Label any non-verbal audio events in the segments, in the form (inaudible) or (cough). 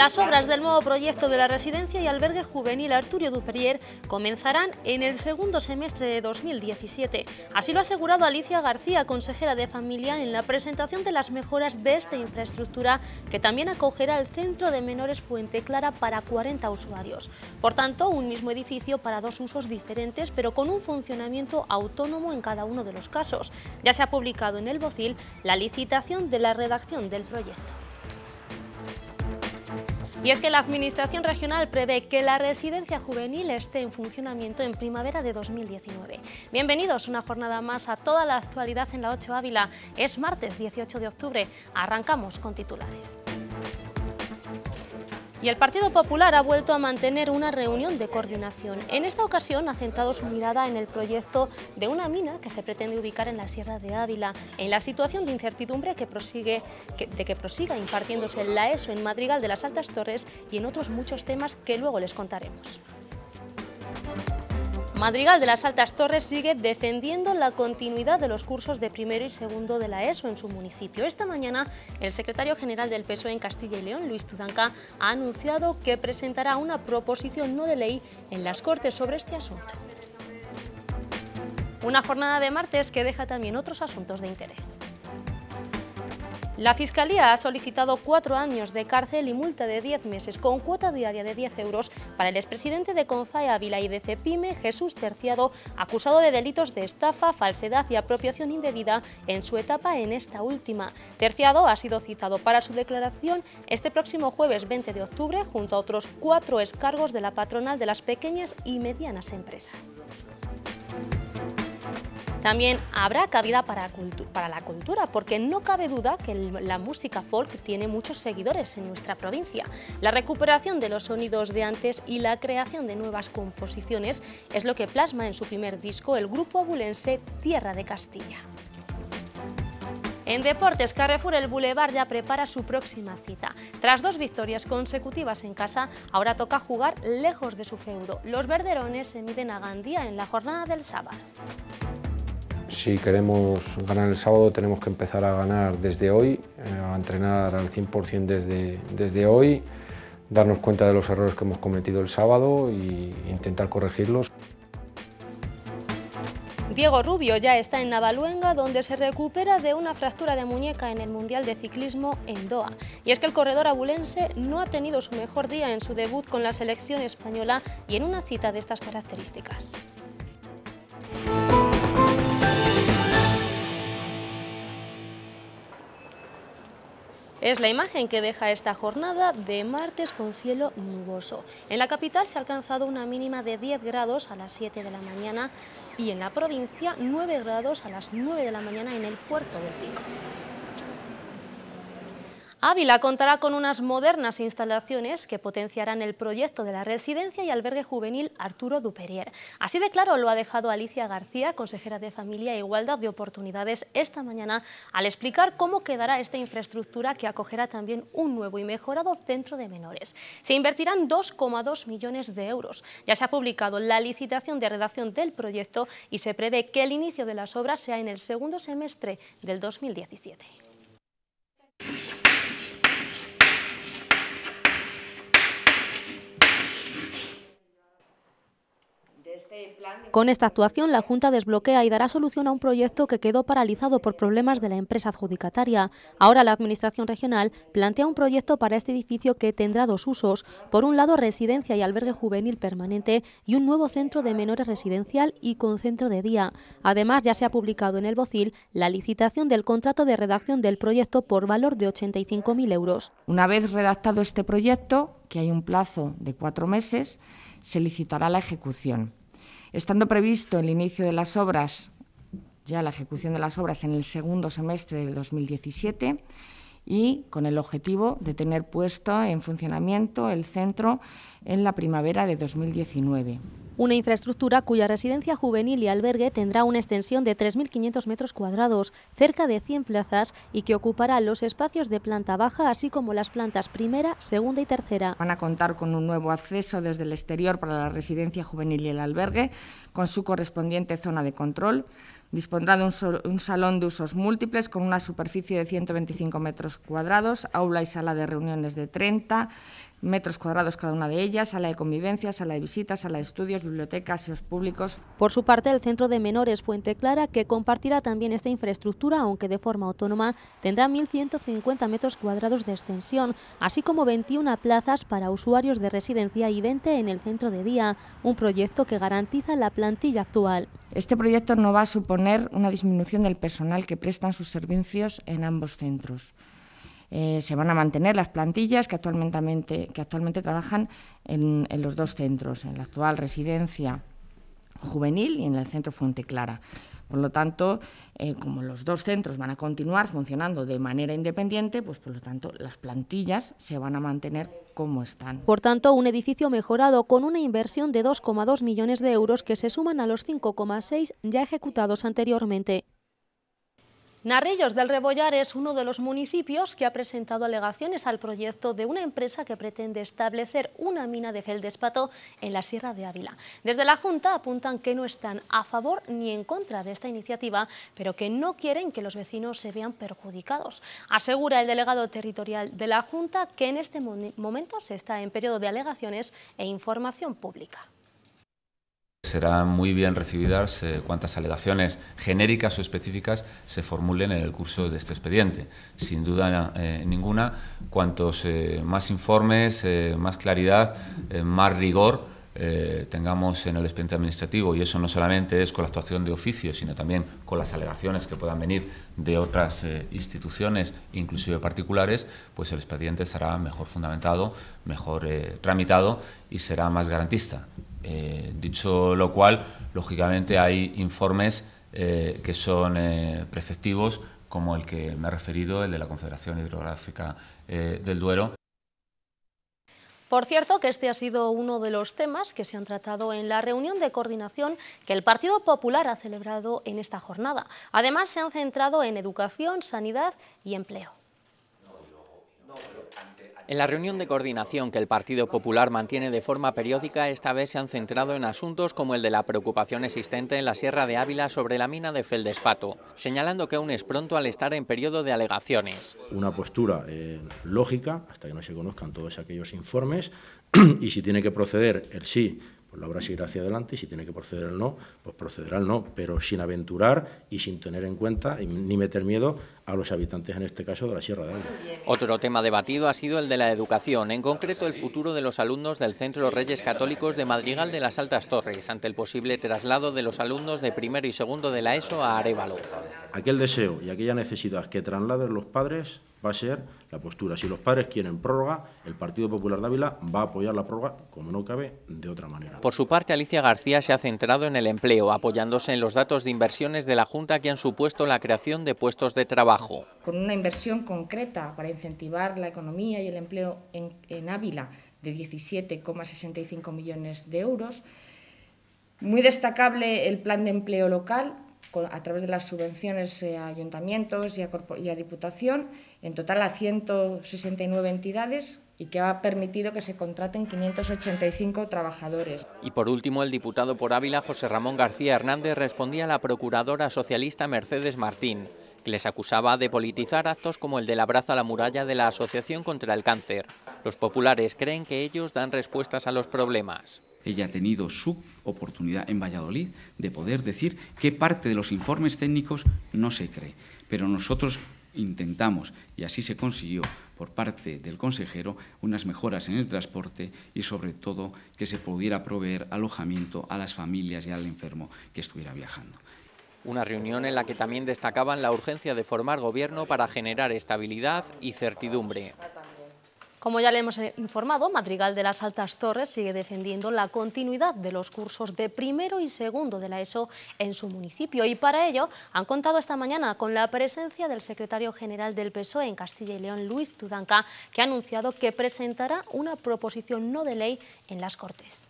Las obras del nuevo proyecto de la residencia y albergue juvenil Arturio Duperier comenzarán en el segundo semestre de 2017. Así lo ha asegurado Alicia García, consejera de familia, en la presentación de las mejoras de esta infraestructura que también acogerá el centro de menores Puente Clara para 40 usuarios. Por tanto, un mismo edificio para dos usos diferentes, pero con un funcionamiento autónomo en cada uno de los casos. Ya se ha publicado en el BOCIL la licitación de la redacción del proyecto. Y es que la Administración Regional prevé que la residencia juvenil esté en funcionamiento en primavera de 2019. Bienvenidos una jornada más a toda la actualidad en la 8 Ávila. Es martes 18 de octubre. Arrancamos con titulares. Y el Partido Popular ha vuelto a mantener una reunión de coordinación. En esta ocasión ha centrado su mirada en el proyecto de una mina que se pretende ubicar en la Sierra de Ávila, en la situación de incertidumbre que prosigue, de que prosiga impartiéndose en la ESO en Madrigal de las Altas Torres y en otros muchos temas que luego les contaremos. Madrigal de las Altas Torres sigue defendiendo la continuidad de los cursos de primero y segundo de la ESO en su municipio. Esta mañana, el secretario general del PSOE en Castilla y León, Luis Tudanca, ha anunciado que presentará una proposición no de ley en las Cortes sobre este asunto. Una jornada de martes que deja también otros asuntos de interés. La Fiscalía ha solicitado cuatro años de cárcel y multa de 10 meses con cuota diaria de 10 euros para el expresidente de CONFAE Ávila y de CEPIME, Jesús Terciado, acusado de delitos de estafa, falsedad y apropiación indebida en su etapa en esta última. Terciado ha sido citado para su declaración este próximo jueves 20 de octubre junto a otros cuatro escargos de la patronal de las pequeñas y medianas empresas. También habrá cabida para, la cultura, porque no cabe duda que la música folk tiene muchos seguidores en nuestra provincia. La recuperación de los sonidos de antes y la creación de nuevas composiciones es lo que plasma en su primer disco el grupo abulense Tierra de Castilla. En deportes, Carrefour El Boulevard ya prepara su próxima cita. Tras dos victorias consecutivas en casa, ahora toca jugar lejos de su feudo. Los verderones se miden a Gandía en la jornada del sábado. Si queremos ganar el sábado tenemos que empezar a ganar desde hoy, eh, a entrenar al 100% desde, desde hoy, darnos cuenta de los errores que hemos cometido el sábado e intentar corregirlos. Diego Rubio ya está en Navaluenga, donde se recupera de una fractura de muñeca en el Mundial de Ciclismo en Doha. Y es que el corredor abulense no ha tenido su mejor día en su debut con la selección española y en una cita de estas características. Es la imagen que deja esta jornada de martes con cielo nuboso. En la capital se ha alcanzado una mínima de 10 grados a las 7 de la mañana y en la provincia 9 grados a las 9 de la mañana en el puerto del Pico. Ávila contará con unas modernas instalaciones que potenciarán el proyecto de la residencia y albergue juvenil Arturo Duperier. Así de claro lo ha dejado Alicia García, consejera de Familia e Igualdad de Oportunidades, esta mañana al explicar cómo quedará esta infraestructura que acogerá también un nuevo y mejorado centro de menores. Se invertirán 2,2 millones de euros. Ya se ha publicado la licitación de redacción del proyecto y se prevé que el inicio de las obras sea en el segundo semestre del 2017. Con esta actuación, la Junta desbloquea y dará solución a un proyecto que quedó paralizado por problemas de la empresa adjudicataria. Ahora la Administración Regional plantea un proyecto para este edificio que tendrá dos usos. Por un lado, residencia y albergue juvenil permanente y un nuevo centro de menores residencial y con centro de día. Además, ya se ha publicado en el Bocil la licitación del contrato de redacción del proyecto por valor de 85.000 euros. Una vez redactado este proyecto, que hay un plazo de cuatro meses, se licitará la ejecución. Estando previsto el inicio de las obras, ya la ejecución de las obras en el segundo semestre de 2017 y con el objetivo de tener puesto en funcionamiento el centro en la primavera de 2019. Una infraestructura cuya residencia juvenil y albergue tendrá una extensión de 3.500 metros cuadrados, cerca de 100 plazas y que ocupará los espacios de planta baja, así como las plantas primera, segunda y tercera. Van a contar con un nuevo acceso desde el exterior para la residencia juvenil y el albergue, con su correspondiente zona de control. Dispondrá de un, salón de usos múltiples con una superficie de 125 metros cuadrados, aula y sala de reuniones de 30 metros cuadrados cada una de ellas, sala de convivencia, sala de visitas, sala de estudios, bibliotecas y públicos. Por su parte, el Centro de Menores Fuente Clara, que compartirá también esta infraestructura, aunque de forma autónoma, tendrá 1.150 metros cuadrados de extensión, así como 21 plazas para usuarios de residencia y 20 en el centro de día, un proyecto que garantiza la plantilla actual. Este proyecto no va a suponer una disminución del personal que prestan sus servicios en ambos centros. Eh, se van a mantener las plantillas que actualmente, que actualmente trabajan en, en los dos centros, en la actual residencia juvenil y en el centro Fuente Clara. Por lo tanto, eh, como los dos centros van a continuar funcionando de manera independiente, pues por lo tanto las plantillas se van a mantener como están. Por tanto, un edificio mejorado con una inversión de 2,2 millones de euros que se suman a los 5,6 ya ejecutados anteriormente. Narrillos del Rebollar es uno de los municipios que ha presentado alegaciones al proyecto de una empresa que pretende establecer una mina de feldespato en la Sierra de Ávila. Desde la Junta apuntan que no están a favor ni en contra de esta iniciativa, pero que no quieren que los vecinos se vean perjudicados. Asegura el delegado territorial de la Junta que en este momento se está en periodo de alegaciones e información pública. Será muy bien recibidas eh, cuantas alegaciones genéricas o específicas se formulen en el curso de este expediente. Sin duda eh, ninguna, cuantos eh, más informes, más claridad, más rigor tengamos en el expediente administrativo, y eso no solamente es con la actuación de oficio, sino también con las alegaciones que puedan venir de otras instituciones, inclusive particulares, pues el expediente será mejor fundamentado, mejor tramitado y será más garantista. Eh, dicho lo cual, lógicamente hay informes eh, que son eh, preceptivos, como el que me ha referido, el de la Confederación Hidrográfica del Duero. Por cierto, que este ha sido uno de los temas que se han tratado en la reunión de coordinación que el Partido Popular ha celebrado en esta jornada. Además, se han centrado en educación, sanidad y empleo. En la reunión de coordinación que el Partido Popular mantiene de forma periódica, esta vez se han centrado en asuntos como el de la preocupación existente en la Sierra de Ávila sobre la mina de Feldespato, señalando que aún es pronto al estar en periodo de alegaciones. Una postura eh, lógica, hasta que no se conozcan todos aquellos informes, (clears throat) y si tiene que proceder el sí pues lo habrá seguir hacia adelante y si tiene que proceder el no, pues procederá el no, pero sin aventurar y sin tener en cuenta ni meter miedo a los habitantes, en este caso, de la Sierra de Ávila". Otro tema debatido ha sido el de la educación, en concreto el futuro de los alumnos del Centro Reyes Católicos de Madrigal de las Altas Torres, ante el posible traslado de los alumnos de primero y segundo de la ESO a Arevalo. Aquel deseo y aquella necesidad que trasladen los padres va a ser la postura. Si los padres quieren prórroga, el Partido Popular de Ávila va a apoyar la prórroga, como no cabe, de otra manera. Por su parte, Alicia García se ha centrado en el empleo, apoyándose en los datos de inversiones de la Junta que han supuesto la creación de puestos de trabajo. Con una inversión concreta para incentivar la economía y el empleo en, Ávila de 17,65 millones de euros. Muy destacable el plan de empleo local a través de las subvenciones a ayuntamientos y y a diputación, en total a 169 entidades y que ha permitido que se contraten 585 trabajadores. Y por último, el diputado por Ávila, José Ramón García Hernández, respondía a la procuradora socialista Mercedes Martín les acusaba de politizar actos como el del abrazo a la muralla de la Asociación contra el Cáncer. Los populares creen que ellos dan respuestas a los problemas. Ella ha tenido su oportunidad en Valladolid de poder decir qué parte de los informes técnicos no se cree. Pero nosotros intentamos, y así se consiguió por parte del consejero, unas mejoras en el transporte y sobre todo que se pudiera proveer alojamiento a las familias y al enfermo que estuviera viajando. Una reunión en la que también destacaban la urgencia de formar gobierno para generar estabilidad y certidumbre. Como ya le hemos informado, Madrigal de las Altas Torres sigue defendiendo la continuidad de los cursos de primero y segundo de la ESO en su municipio y para ello han contado esta mañana con la presencia del secretario general del PSOE en Castilla y León, Luis Tudanca, que ha anunciado que presentará una proposición no de ley en las Cortes.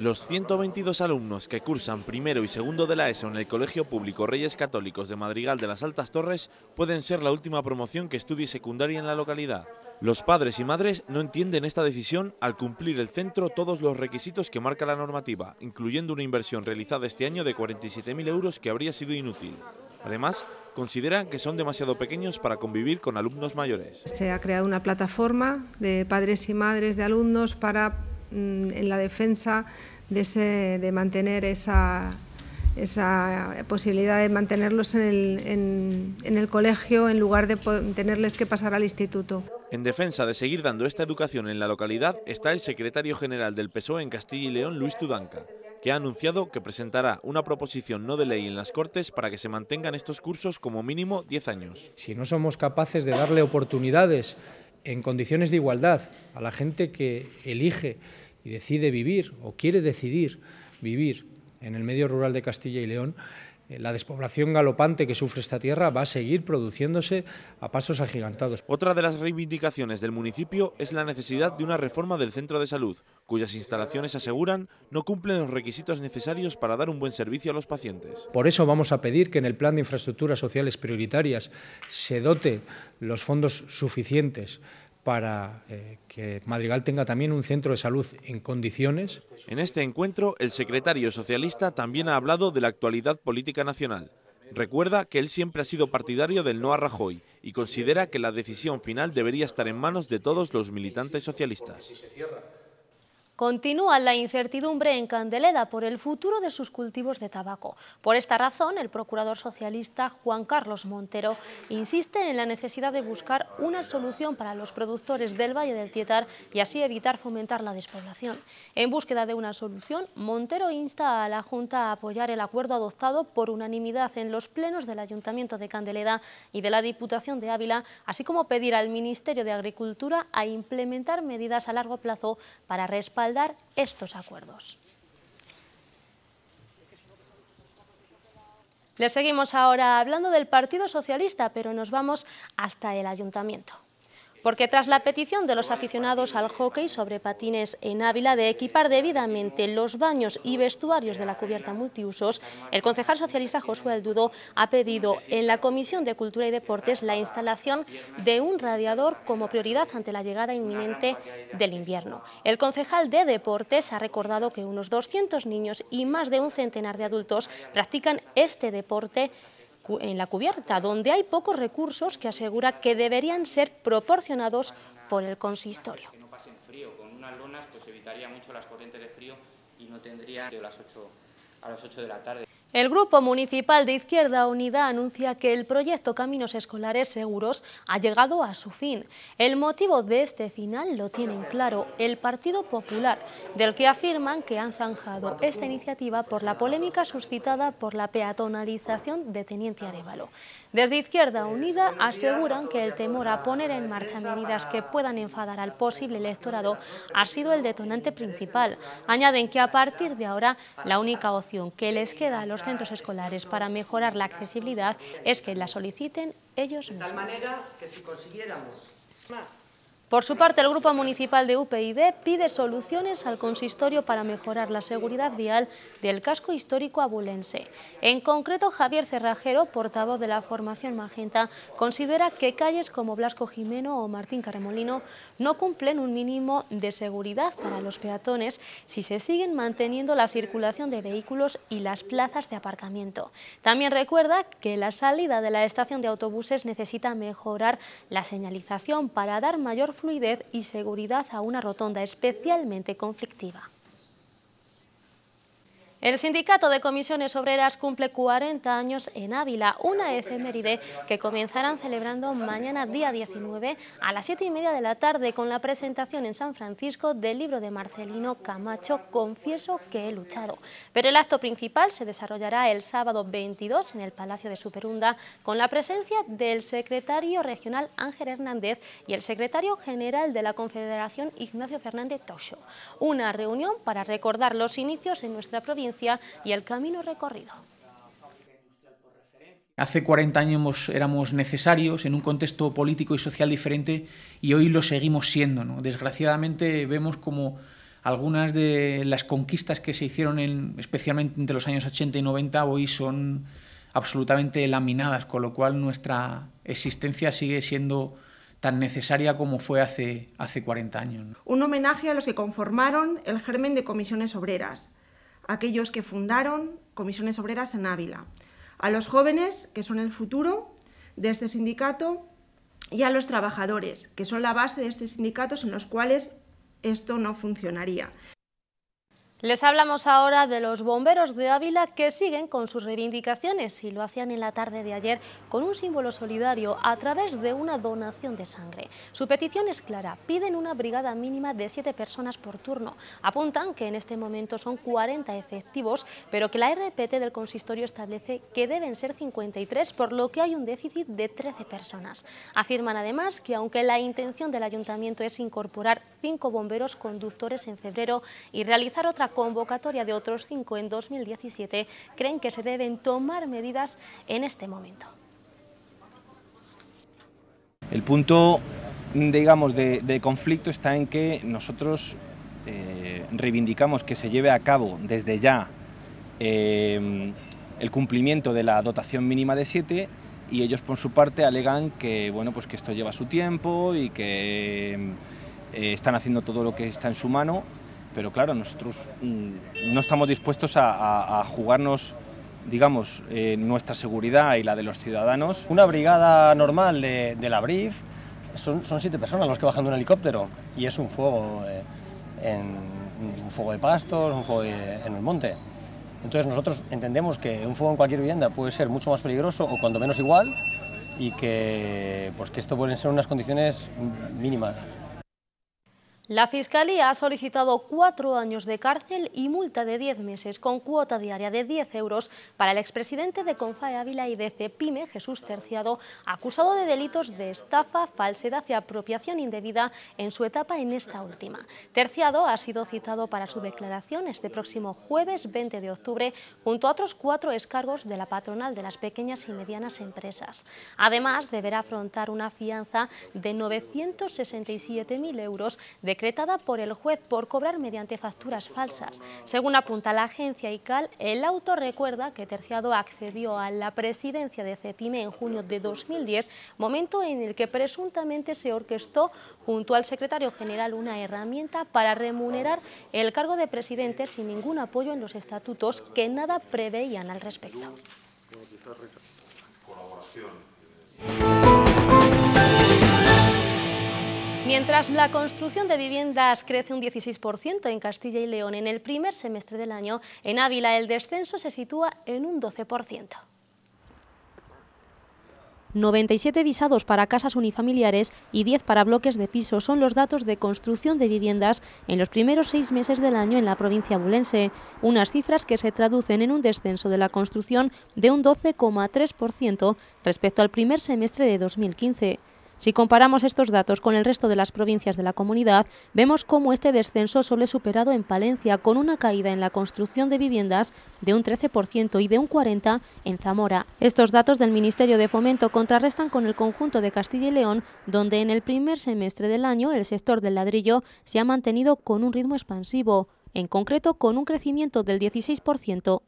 Los 122 alumnos que cursan primero y segundo de la ESO en el Colegio Público Reyes Católicos de Madrigal de las Altas Torres pueden ser la última promoción que estudie secundaria en la localidad. Los padres y madres no entienden esta decisión al cumplir el centro todos los requisitos que marca la normativa, incluyendo una inversión realizada este año de 47.000 euros que habría sido inútil. Además, consideran que son demasiado pequeños para convivir con alumnos mayores. Se ha creado una plataforma de padres y madres de alumnos para Mm, en la defensa de, mantener esa, posibilidad de mantenerlos en el, en el, colegio en lugar de tenerles que pasar al instituto. En defensa de seguir dando esta educación en la localidad está el secretario general del PSOE en Castilla y León, Luis Tudanca, que ha anunciado que presentará una proposición no de ley en las Cortes para que se mantengan estos cursos como mínimo 10 años. Si no somos capaces de darle oportunidades en condiciones de igualdad a la gente que elige y decide vivir o quiere decidir vivir en el medio rural de Castilla y León, eh, la despoblación galopante que sufre esta tierra va a seguir produciéndose a pasos agigantados. Otra de las reivindicaciones del municipio es la necesidad de una reforma del centro de salud, cuyas instalaciones aseguran no cumplen los requisitos necesarios para dar un buen servicio a los pacientes. Por eso vamos a pedir que en el plan de infraestructuras sociales prioritarias se dote los fondos suficientes para eh, que Madrigal tenga también un centro de salud en condiciones. En este encuentro, el secretario socialista también ha hablado de la actualidad política nacional. Recuerda que él siempre ha sido partidario del no a Rajoy y considera que la decisión final debería estar en manos de todos los militantes socialistas. Continúa la incertidumbre en Candeleda por el futuro de sus cultivos de tabaco. Por esta razón, el procurador socialista Juan Carlos Montero insiste en la necesidad de buscar una solución para los productores del Valle del Tietar y así evitar fomentar la despoblación. En búsqueda de una solución, Montero insta a la Junta a apoyar el acuerdo adoptado por unanimidad en los plenos del Ayuntamiento de Candeleda y de la Diputación de Ávila, así como pedir al Ministerio de Agricultura a implementar medidas a largo plazo para respaldar dar estos acuerdos. Le seguimos ahora hablando del Partido Socialista, pero nos vamos hasta el Ayuntamiento porque tras la petición de los aficionados al hockey sobre patines en Ávila de equipar debidamente los baños y vestuarios de la cubierta multiusos, el concejal socialista Josué Aldudo ha pedido en la Comisión de Cultura y Deportes la instalación de un radiador como prioridad ante la llegada inminente del invierno. El concejal de Deportes ha recordado que unos 200 niños y más de un centenar de adultos practican este deporte en la cubierta, donde hay pocos recursos que asegura que deberían ser proporcionados por el consistorio. Que no pasen frío, con unas lonas pues evitaría mucho las corrientes de frío y no tendría a las 8, a las 8 de la tarde. El Grupo Municipal de Izquierda Unida anuncia que el proyecto Caminos Escolares Seguros ha llegado a su fin. El motivo de este final lo tienen claro el Partido Popular, del que afirman que han zanjado esta iniciativa por la polémica suscitada por la peatonalización de Teniente Arevalo. Desde Izquierda Unida aseguran que el temor a poner en marcha medidas que puedan enfadar al posible electorado ha sido el detonante principal. Añaden que a partir de ahora la única opción que les queda a los centros escolares para mejorar la accesibilidad es que la soliciten ellos mismos. De manera que si consiguiéramos más por su parte, el Grupo Municipal de UPyD pide soluciones al consistorio para mejorar la seguridad vial del casco histórico abulense. En concreto, Javier Cerrajero, portavoz de la formación Magenta, considera que calles como Blasco Jimeno o Martín Carremolino no cumplen un mínimo de seguridad para los peatones si se siguen manteniendo la circulación de vehículos y las plazas de aparcamiento. También recuerda que la salida de la estación de autobuses necesita mejorar la señalización para dar mayor fluidez y seguridad a una rotonda especialmente conflictiva. El Sindicato de Comisiones Obreras cumple 40 años en Ávila, una efeméride que comenzarán celebrando mañana día 19 a las 7 y media de la tarde con la presentación en San Francisco del libro de Marcelino Camacho, Confieso que he luchado. Pero el acto principal se desarrollará el sábado 22 en el Palacio de Superunda con la presencia del secretario regional Ángel Hernández y el secretario general de la Confederación Ignacio Fernández Tosho. Una reunión para recordar los inicios en nuestra provincia y el camino recorrido. Hace 40 años éramos necesarios en un contexto político y social diferente y hoy lo seguimos siendo. Desgraciadamente vemos como algunas de las conquistas que se hicieron especialmente entre los años 80 y 90 hoy son absolutamente laminadas, con lo cual nuestra existencia sigue siendo tan necesaria como fue hace, 40 años. Un homenaje a los que conformaron el germen de comisiones obreras, aquellos que fundaron comisiones obreras en Ávila, a los jóvenes, que son el futuro de este sindicato, y a los trabajadores, que son la base de este sindicato en los cuales esto no funcionaría. Les hablamos ahora de los bomberos de Ávila que siguen con sus reivindicaciones y lo hacían en la tarde de ayer con un símbolo solidario a través de una donación de sangre. Su petición es clara, piden una brigada mínima de siete personas por turno. Apuntan que en este momento son 40 efectivos, pero que la RPT del consistorio establece que deben ser 53, por lo que hay un déficit de 13 personas. Afirman además que aunque la intención del ayuntamiento es incorporar cinco bomberos conductores en febrero y realizar otra convocatoria de otros cinco en 2017, creen que se deben tomar medidas en este momento. El punto, digamos, de, conflicto está en que nosotros eh, reivindicamos que se lleve a cabo desde ya eh, el cumplimiento de la dotación mínima de siete... y ellos por su parte alegan que, bueno, pues que esto lleva su tiempo y que eh, están haciendo todo lo que está en su mano pero claro, nosotros mm, no estamos dispuestos a, jugarnos digamos, eh, nuestra seguridad y la de los ciudadanos. Una brigada normal de, la BRIF son, siete personas los que bajan de un helicóptero y es un fuego, eh, en, un fuego de pastos, un fuego en el monte. Entonces nosotros entendemos que un fuego en cualquier vivienda puede ser mucho más peligroso o cuando menos igual y que, pues que esto pueden ser unas condiciones mínimas. La Fiscalía ha solicitado cuatro años de cárcel y multa de 10 meses con cuota diaria de 10 euros para el expresidente de Confae Ávila y de Cepime, Jesús Terciado, acusado de delitos de estafa, falsedad y apropiación indebida en su etapa en esta última. Terciado ha sido citado para su declaración este próximo jueves 20 de octubre junto a otros cuatro escargos de la patronal de las pequeñas y medianas empresas. Además, deberá afrontar una fianza de 967.000 euros de decretada por el juez por cobrar mediante facturas falsas. Según apunta la agencia ICAL, el auto recuerda que Terciado accedió a la presidencia de CEPIME en junio de 2010, momento en el que presuntamente se orquestó junto al secretario general una herramienta para remunerar el cargo de presidente sin ningún apoyo en los estatutos que nada preveían al respecto. Mientras la construcción de viviendas crece un 16% en Castilla y León en el primer semestre del año, en Ávila el descenso se sitúa en un 12%. 97 visados para casas unifamiliares y 10 para bloques de piso son los datos de construcción de viviendas en los primeros seis meses del año en la provincia bulense, unas cifras que se traducen en un descenso de la construcción de un 12,3% respecto al primer semestre de 2015. Si comparamos estos datos con el resto de las provincias de la comunidad, vemos cómo este descenso solo es superado en Palencia con una caída en la construcción de viviendas de un 13% y de un 40% en Zamora. Estos datos del Ministerio de Fomento contrarrestan con el conjunto de Castilla y León, donde en el primer semestre del año el sector del ladrillo se ha mantenido con un ritmo expansivo, en concreto con un crecimiento del 16%.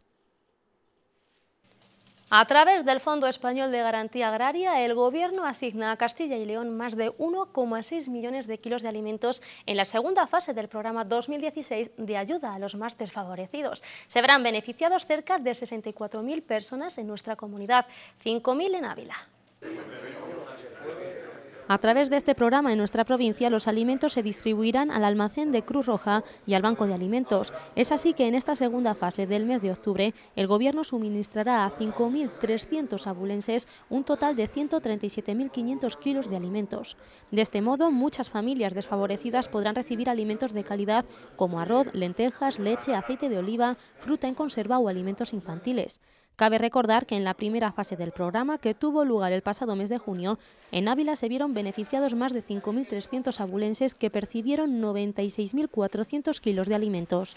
A través del Fondo Español de Garantía Agraria, el Gobierno asigna a Castilla y León más de 1,6 millones de kilos de alimentos en la segunda fase del programa 2016 de ayuda a los más desfavorecidos. Se verán beneficiados cerca de 64.000 personas en nuestra comunidad, 5.000 en Ávila. A través de este programa en nuestra provincia, los alimentos se distribuirán al almacén de Cruz Roja y al Banco de Alimentos. Es así que en esta segunda fase del mes de octubre, el Gobierno suministrará a 5.300 abulenses un total de 137.500 kilos de alimentos. De este modo, muchas familias desfavorecidas podrán recibir alimentos de calidad como arroz, lentejas, leche, aceite de oliva, fruta en conserva o alimentos infantiles. Cabe recordar que en la primera fase del programa, que tuvo lugar el pasado mes de junio, en Ávila se vieron beneficiados más de 5.300 abulenses que percibieron 96.400 kilos de alimentos.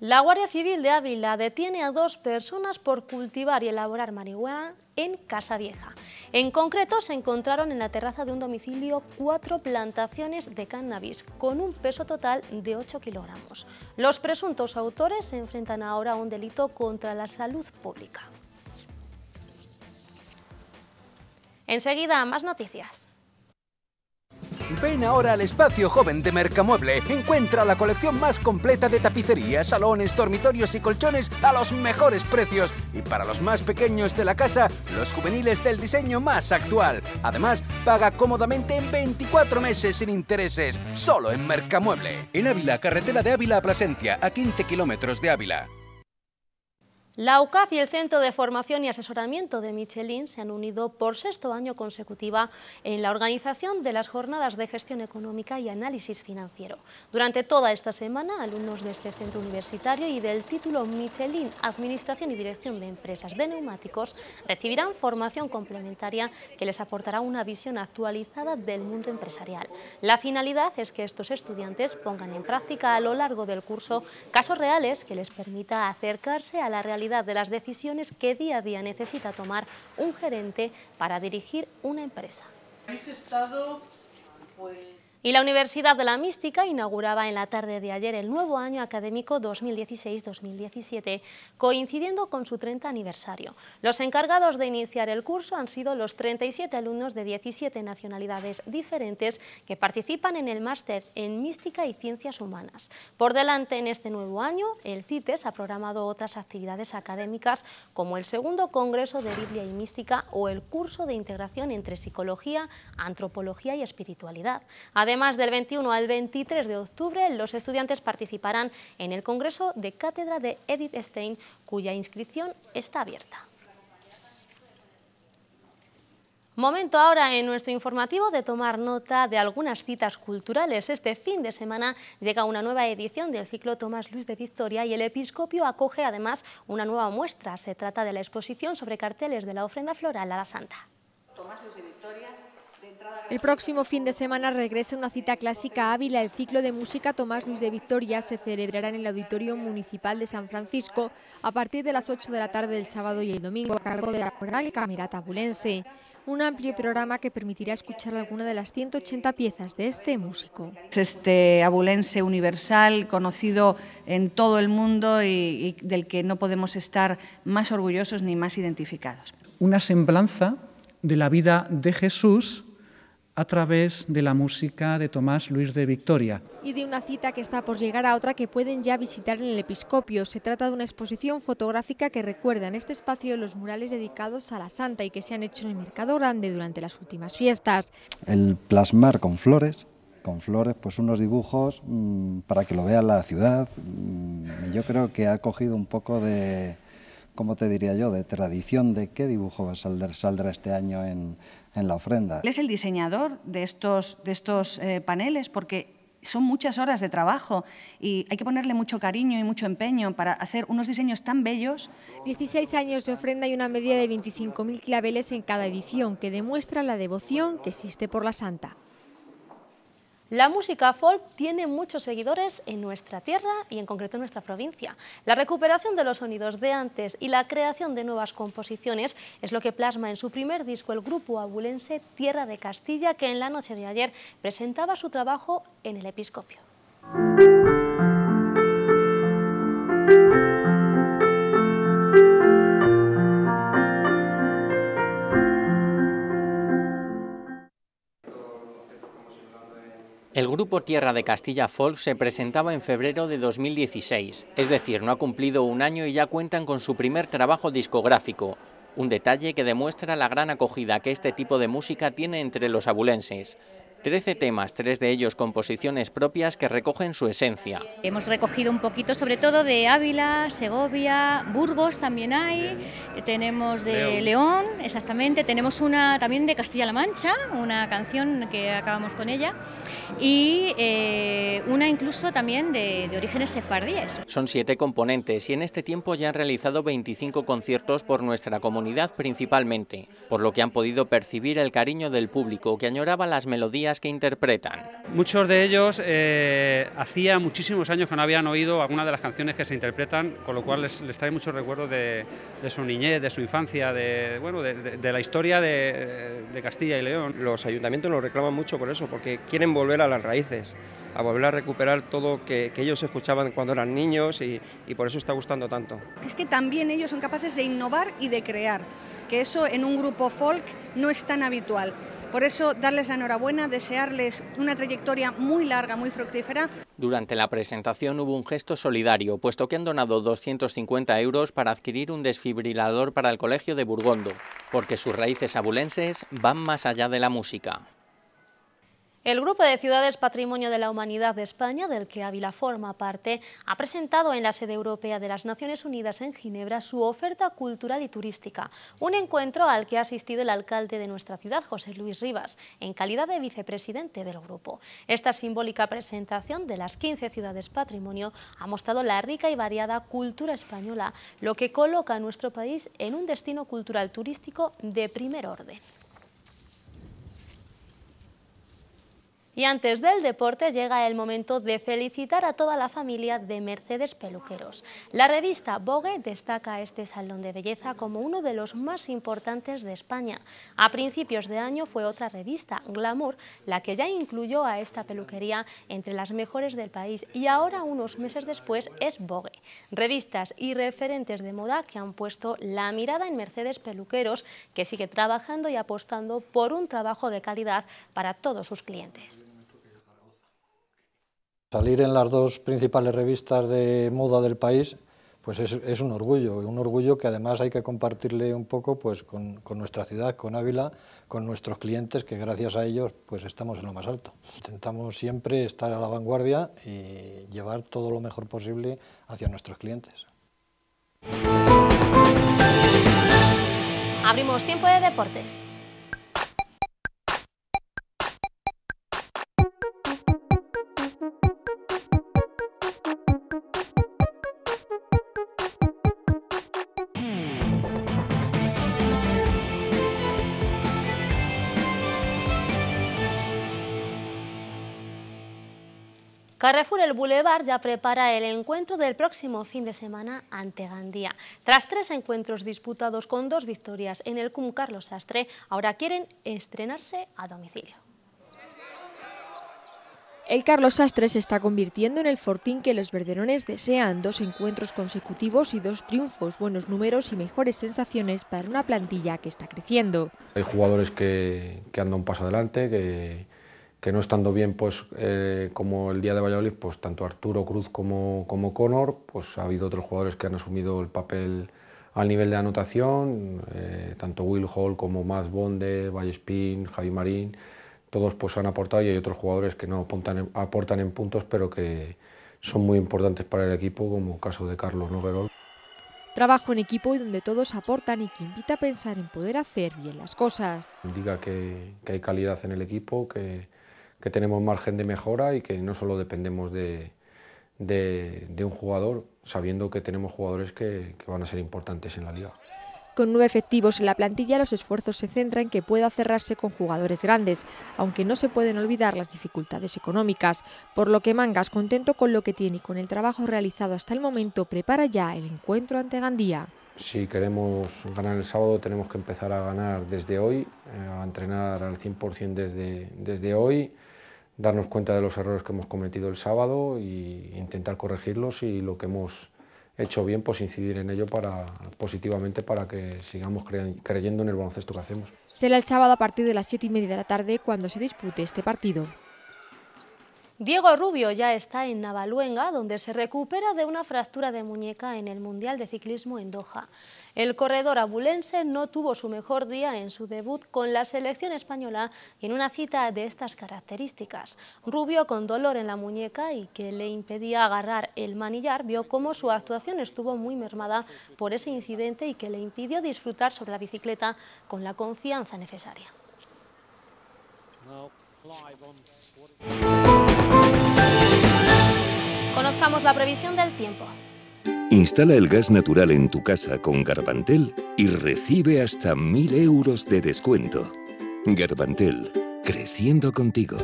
La Guardia Civil de Ávila detiene a dos personas por cultivar y elaborar marihuana en Casa Vieja. En concreto, se encontraron en la terraza de un domicilio cuatro plantaciones de cannabis con un peso total de 8 kilogramos. Los presuntos autores se enfrentan ahora a un delito contra la salud pública. Enseguida, más noticias. Ven ahora al Espacio Joven de Mercamueble. Encuentra la colección más completa de tapicerías, salones, dormitorios y colchones a los mejores precios. Y para los más pequeños de la casa, los juveniles del diseño más actual. Además, paga cómodamente en 24 meses sin intereses, solo en Mercamueble. En Ávila, carretera de Ávila a Plasencia, a 15 kilómetros de Ávila. La UCAP y el Centro de Formación y Asesoramiento de Michelin se han unido por sexto año consecutiva en la organización de las jornadas de gestión económica y análisis financiero. Durante toda esta semana, alumnos de este centro universitario y del título Michelin Administración y Dirección de Empresas de Neumáticos recibirán formación complementaria que les aportará una visión actualizada del mundo empresarial. La finalidad es que estos estudiantes pongan en práctica a lo largo del curso casos reales que les permita acercarse a la realidad de las decisiones que día a día necesita tomar un gerente para dirigir una empresa. Y la Universidad de la Mística inauguraba en la tarde de ayer el nuevo año académico 2016-2017, coincidiendo con su 30 aniversario. Los encargados de iniciar el curso han sido los 37 alumnos de 17 nacionalidades diferentes que participan en el máster en Mística y Ciencias Humanas. Por delante en este nuevo año, el CITES ha programado otras actividades académicas como el segundo Congreso de Biblia y Mística o el curso de integración entre psicología, antropología y espiritualidad. Además, Además, del 21 al 23 de octubre, los estudiantes participarán en el Congreso de Cátedra de Edith Stein, cuya inscripción está abierta. Momento ahora en nuestro informativo de tomar nota de algunas citas culturales. Este fin de semana llega una nueva edición del ciclo Tomás Luis de Victoria y el episcopio acoge además una nueva muestra. Se trata de la exposición sobre carteles de la ofrenda floral a la Santa. El próximo fin de semana regresa una cita clásica Ávila. El ciclo de música Tomás Luis de Victoria se celebrará en el Auditorio Municipal de San Francisco a partir de las 8 de la tarde del sábado y el domingo a cargo de la coral camerata Abulense... Un amplio programa que permitirá escuchar alguna de las 180 piezas de este músico. Este abulense universal, conocido en todo el mundo y del que no podemos estar más orgullosos ni más identificados. Una semblanza de la vida de Jesús a través de la música de Tomás Luis de Victoria. Y de una cita que está por llegar a otra que pueden ya visitar en el episcopio. Se trata de una exposición fotográfica que recuerda en este espacio los murales dedicados a la Santa y que se han hecho en el Mercado Grande durante las últimas fiestas. El plasmar con flores, con flores, pues unos dibujos mm, para que lo vea la ciudad. Mm, yo creo que ha cogido un poco de, ¿cómo te diría yo?, de tradición de qué dibujo saldrá este año en, él es el diseñador de estos, de estos eh, paneles porque son muchas horas de trabajo y hay que ponerle mucho cariño y mucho empeño para hacer unos diseños tan bellos. 16 años de ofrenda y una media de 25.000 claveles en cada edición que demuestra la devoción que existe por la santa. La música folk tiene muchos seguidores en nuestra tierra y en concreto en nuestra provincia. La recuperación de los sonidos de antes y la creación de nuevas composiciones es lo que plasma en su primer disco el grupo abulense Tierra de Castilla que en la noche de ayer presentaba su trabajo en el Episcopio. por Tierra de Castilla Folk se presentaba en febrero de 2016, es decir, no ha cumplido un año y ya cuentan con su primer trabajo discográfico, un detalle que demuestra la gran acogida que este tipo de música tiene entre los abulenses. Trece temas, tres de ellos composiciones propias que recogen su esencia. Hemos recogido un poquito, sobre todo de Ávila, Segovia, Burgos también hay, tenemos de León, exactamente, tenemos una también de Castilla-La Mancha, una canción que acabamos con ella, y eh, una incluso también de, de orígenes sefardíes. Son siete componentes y en este tiempo ya han realizado 25 conciertos por nuestra comunidad principalmente, por lo que han podido percibir el cariño del público que añoraba las melodías que interpretan. Muchos de ellos eh, hacía muchísimos años que no habían oído alguna de las canciones que se interpretan, con lo cual les, trae muchos recuerdos de, su niñez, de su infancia, de, de, la historia de, Castilla y León. Los ayuntamientos lo reclaman mucho por eso, porque quieren volver a las raíces, a volver a recuperar todo que, ellos escuchaban cuando eran niños y por eso está gustando tanto. Es que también ellos son capaces de innovar y de crear, que eso en un grupo folk no es tan habitual. Por eso, darles la enhorabuena, desearles una trayectoria muy larga, muy fructífera. Durante la presentación hubo un gesto solidario, puesto que han donado 250 euros para adquirir un desfibrilador para el Colegio de Burgondo, porque sus raíces abulenses van más allá de la música. El Grupo de Ciudades Patrimonio de la Humanidad de España, del que Ávila forma parte, ha presentado en la sede europea de las Naciones Unidas en Ginebra su oferta cultural y turística, un encuentro al que ha asistido el alcalde de nuestra ciudad, José Luis Rivas, en calidad de vicepresidente del grupo. Esta simbólica presentación de las 15 ciudades patrimonio ha mostrado la rica y variada cultura española, lo que coloca a nuestro país en un destino cultural turístico de primer orden. Y antes del deporte llega el momento de felicitar a toda la familia de Mercedes Peluqueros. La revista Vogue destaca este salón de belleza como uno de los más importantes de España. A principios de año fue otra revista, Glamour, la que ya incluyó a esta peluquería entre las mejores del país y ahora unos meses después es Vogue. Revistas y referentes de moda que han puesto la mirada en Mercedes Peluqueros, que sigue trabajando y apostando por un trabajo de calidad para todos sus clientes. Salir en las dos principales revistas de moda del país pues es, un orgullo, un orgullo que además hay que compartirle un poco pues, con, nuestra ciudad, con Ávila, con nuestros clientes, que gracias a ellos pues, estamos en lo más alto. Intentamos siempre estar a la vanguardia y llevar todo lo mejor posible hacia nuestros clientes. Abrimos tiempo de deportes. Carrefour El Boulevard ya prepara el encuentro del próximo fin de semana ante Gandía. Tras tres encuentros disputados con dos victorias en el CUM Carlos Sastre, ahora quieren estrenarse a domicilio. El Carlos Sastre se está convirtiendo en el fortín que los verderones desean. Dos encuentros consecutivos y dos triunfos, buenos números y mejores sensaciones para una plantilla que está creciendo. Hay jugadores que, andan un paso adelante, que, que no estando bien pues eh, como el día de Valladolid, pues tanto Arturo Cruz como, como Conor, pues ha habido otros jugadores que han asumido el papel al nivel de anotación, eh, tanto Will Hall como Max Bonde, Vallespín, Javi Marín, todos pues han aportado y hay otros jugadores que no aportan en puntos pero que son muy importantes para el equipo, como el caso de Carlos Noguerol. Trabajo en equipo y donde todos aportan y que invita a pensar en poder hacer bien las cosas. Diga que, que hay calidad en el equipo, que, que tenemos margen de mejora y que no solo dependemos de, de, un jugador, sabiendo que tenemos jugadores que, que van a ser importantes en la liga. Con nueve efectivos en la plantilla, los esfuerzos se centran en que pueda cerrarse con jugadores grandes, aunque no se pueden olvidar las dificultades económicas, por lo que Mangas, contento con lo que tiene y con el trabajo realizado hasta el momento, prepara ya el encuentro ante Gandía. Si queremos ganar el sábado tenemos que empezar a ganar desde hoy, eh, a entrenar al 100% desde, desde hoy, darnos cuenta de los errores que hemos cometido el sábado e intentar corregirlos y lo que hemos hecho bien, pues incidir en ello para, positivamente para que sigamos creyendo en el baloncesto que hacemos. Será el sábado a partir de las siete y media de la tarde cuando se dispute este partido. Diego Rubio ya está en Navaluenga, donde se recupera de una fractura de muñeca en el Mundial de Ciclismo en Doha. El corredor abulense no tuvo su mejor día en su debut con la selección española en una cita de estas características. Rubio, con dolor en la muñeca y que le impedía agarrar el manillar, vio cómo su actuación estuvo muy mermada por ese incidente y que le impidió disfrutar sobre la bicicleta con la confianza necesaria. Conozcamos la previsión del tiempo. Instala el gas natural en tu casa con Garbantel y recibe hasta 1.000 euros de descuento. Garbantel, creciendo contigo.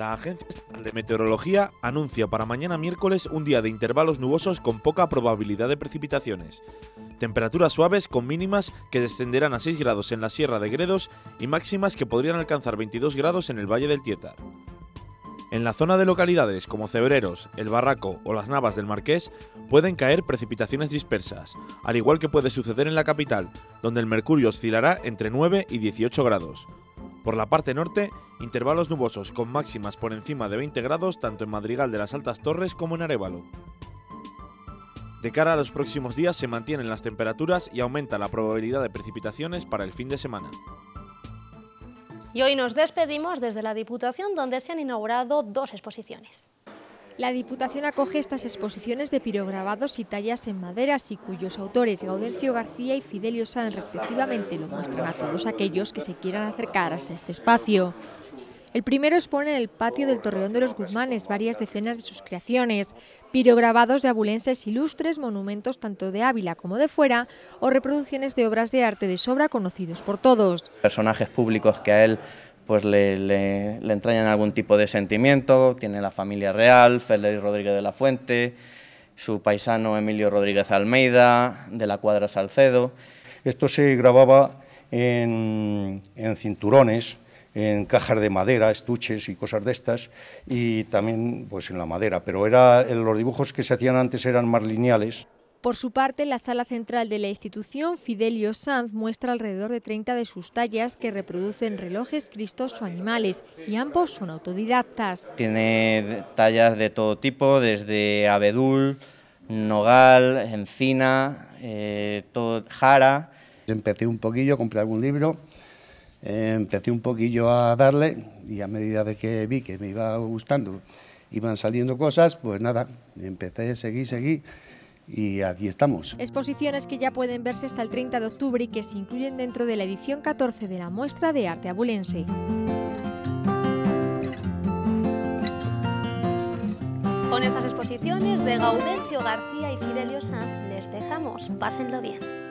La Agencia de Meteorología anuncia para mañana miércoles un día de intervalos nubosos con poca probabilidad de precipitaciones. Temperaturas suaves con mínimas que descenderán a 6 grados en la Sierra de Gredos y máximas que podrían alcanzar 22 grados en el Valle del Tietar. En la zona de localidades como Cebreros, El Barraco o las Navas del Marqués pueden caer precipitaciones dispersas, al igual que puede suceder en la capital, donde el mercurio oscilará entre 9 y 18 grados. Por la parte norte, intervalos nubosos con máximas por encima de 20 grados tanto en Madrigal de las Altas Torres como en Arevalo. De cara a los próximos días se mantienen las temperaturas y aumenta la probabilidad de precipitaciones para el fin de semana. Y hoy nos despedimos desde la Diputación donde se han inaugurado dos exposiciones. La Diputación acoge estas exposiciones de pirograbados y tallas en maderas y cuyos autores Gaudencio García y Fidelio San, respectivamente lo muestran a todos aquellos que se quieran acercar hasta este espacio. El primero expone en el patio del Torreón de los Guzmanes varias decenas de sus creaciones, pirograbados de abulenses ilustres, monumentos tanto de Ávila como de fuera, o reproducciones de obras de arte de sobra conocidos por todos. Personajes públicos que a él pues le, le, entrañan algún tipo de sentimiento, tiene la familia real, Félix Rodríguez de la Fuente, su paisano Emilio Rodríguez Almeida, de la cuadra Salcedo. Esto se grababa en, en cinturones, en cajas de madera, estuches y cosas de estas, y también pues en la madera, pero era, los dibujos que se hacían antes eran más lineales. Por su parte, la sala central de la institución, Fidelio Sanz, muestra alrededor de 30 de sus tallas que reproducen relojes, cristos o animales, y ambos son autodidactas. Tiene tallas de todo tipo, desde abedul, nogal, encina, eh, todo, jara. Empecé un poquillo, compré algún libro, eh, empecé un poquillo a darle y a medida de que vi que me iba gustando, iban saliendo cosas, pues nada, empecé, seguí, seguí y aquí estamos. Exposiciones que ya pueden verse hasta el 30 de octubre y que se incluyen dentro de la edición 14 de la muestra de arte abulense. Con estas exposiciones de Gaudencio García y Fidelio Sanz les dejamos. Pásenlo bien.